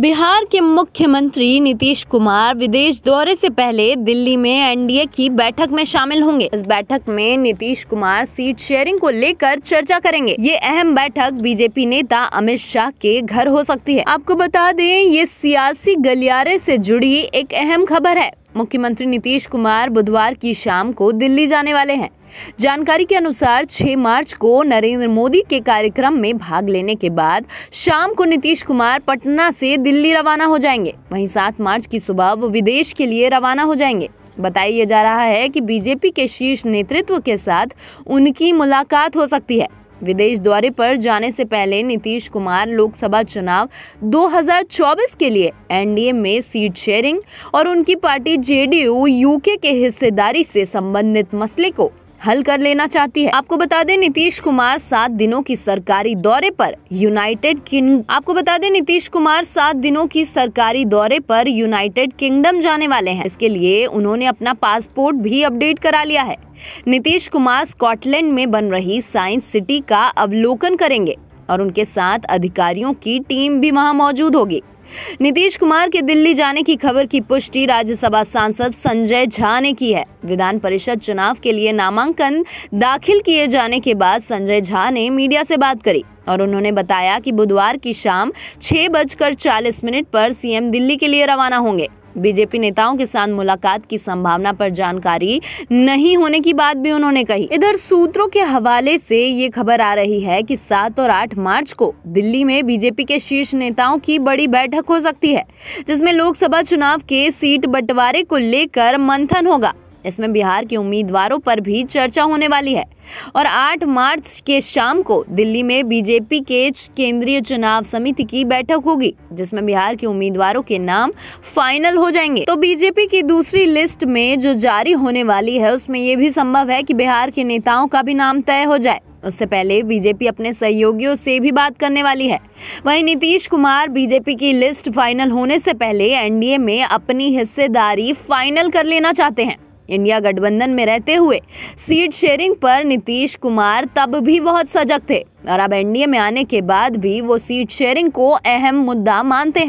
बिहार के मुख्यमंत्री नीतीश कुमार विदेश दौरे से पहले दिल्ली में एनडीए की बैठक में शामिल होंगे इस बैठक में नीतीश कुमार सीट शेयरिंग को लेकर चर्चा करेंगे ये अहम बैठक बीजेपी नेता अमित शाह के घर हो सकती है आपको बता दें ये सियासी गलियारे से जुड़ी एक अहम खबर है मुख्यमंत्री नीतीश कुमार बुधवार की शाम को दिल्ली जाने वाले हैं जानकारी के अनुसार 6 मार्च को नरेंद्र मोदी के कार्यक्रम में भाग लेने के बाद शाम को नीतीश कुमार पटना से दिल्ली रवाना हो जाएंगे वहीं 7 मार्च की सुबह वो विदेश के लिए रवाना हो जाएंगे बताया जा रहा है कि बीजेपी के शीर्ष नेतृत्व के साथ उनकी मुलाकात हो सकती है विदेश दौरे पर जाने से पहले नीतीश कुमार लोकसभा चुनाव 2024 के लिए एनडीए में सीट शेयरिंग और उनकी पार्टी जेडीयू यूके के हिस्सेदारी से संबंधित मसले को हल कर लेना चाहती है आपको बता दें नीतीश कुमार सात दिनों की सरकारी दौरे पर यूनाइटेड किंग आपको बता दें नीतीश कुमार सात दिनों की सरकारी दौरे पर यूनाइटेड किंगडम जाने वाले हैं इसके लिए उन्होंने अपना पासपोर्ट भी अपडेट करा लिया है नीतीश कुमार स्कॉटलैंड में बन रही साइंस सिटी का अवलोकन करेंगे और उनके साथ अधिकारियों की टीम भी वहाँ मौजूद होगी नीतीश कुमार के दिल्ली जाने की खबर की पुष्टि राज्यसभा सांसद संजय झा ने की है विधान परिषद चुनाव के लिए नामांकन दाखिल किए जाने के बाद संजय झा ने मीडिया से बात करी और उन्होंने बताया कि बुधवार की शाम छह बजकर चालीस मिनट पर सीएम दिल्ली के लिए रवाना होंगे बीजेपी नेताओं के साथ मुलाकात की संभावना पर जानकारी नहीं होने की बात भी उन्होंने कही इधर सूत्रों के हवाले से ये खबर आ रही है कि सात और आठ मार्च को दिल्ली में बीजेपी के शीर्ष नेताओं की बड़ी बैठक हो सकती है जिसमें लोकसभा चुनाव के सीट बंटवारे को लेकर मंथन होगा इसमें बिहार के उम्मीदवारों पर भी चर्चा होने वाली है और 8 मार्च के शाम को दिल्ली में बीजेपी के केंद्रीय चुनाव समिति की बैठक होगी जिसमें बिहार के उम्मीदवारों के नाम फाइनल हो जाएंगे तो बीजेपी की दूसरी लिस्ट में जो जारी होने वाली है उसमें ये भी संभव है कि बिहार के नेताओं का भी नाम तय हो जाए उससे पहले बीजेपी अपने सहयोगियों से भी बात करने वाली है वहीं नीतीश कुमार बीजेपी की लिस्ट फाइनल होने से पहले एनडीए में अपनी हिस्सेदारी फाइनल कर लेना चाहते हैं इंडिया गठबंधन में रहते हुए सीट शेयरिंग पर नीतीश कुमार तब भी बहुत सजग थे और अब एनडीए में आने के बाद भी वो सीट शेयरिंग को अहम मुद्दा मानते हैं